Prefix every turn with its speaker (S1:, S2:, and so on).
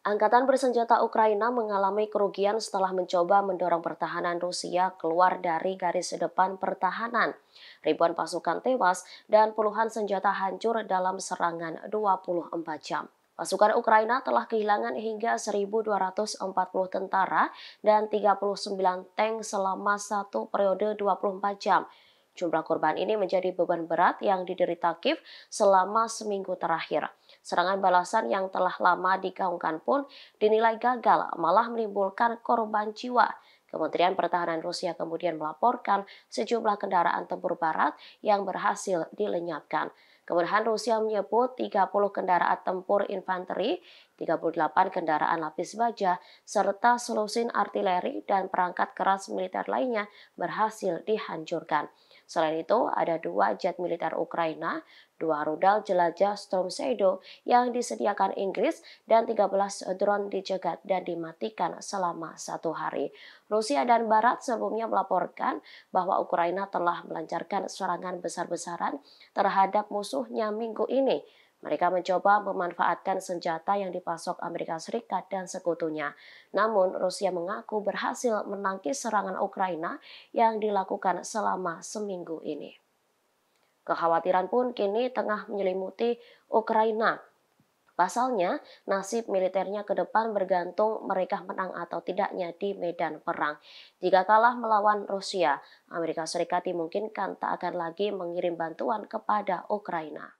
S1: Angkatan bersenjata Ukraina mengalami kerugian setelah mencoba mendorong pertahanan Rusia keluar dari garis depan pertahanan. Ribuan pasukan tewas dan puluhan senjata hancur dalam serangan 24 jam. Pasukan Ukraina telah kehilangan hingga 1.240 tentara dan 39 tank selama satu periode 24 jam. Jumlah korban ini menjadi beban berat yang diderita Kiev selama seminggu terakhir. Serangan balasan yang telah lama digaungkan pun dinilai gagal, malah menimbulkan korban jiwa. Kementerian Pertahanan Rusia kemudian melaporkan sejumlah kendaraan tempur barat yang berhasil dilenyapkan. Kemudian Rusia menyebut 30 kendaraan tempur infanteri 38 kendaraan lapis baja, serta selusin artileri dan perangkat keras militer lainnya berhasil dihancurkan. Selain itu, ada dua jet militer Ukraina, dua rudal jelajah Storm Shadow yang disediakan Inggris, dan 13 drone dicegat dan dimatikan selama satu hari. Rusia dan Barat sebelumnya melaporkan bahwa Ukraina telah melancarkan serangan besar-besaran terhadap musuhnya minggu ini. Mereka mencoba memanfaatkan senjata yang dipasok Amerika Serikat dan sekutunya. Namun, Rusia mengaku berhasil menangkis serangan Ukraina yang dilakukan selama seminggu ini. Kekhawatiran pun kini tengah menyelimuti Ukraina. Pasalnya, nasib militernya ke depan bergantung mereka menang atau tidaknya di medan perang. Jika kalah melawan Rusia, Amerika Serikat dimungkinkan tak akan lagi mengirim bantuan kepada Ukraina.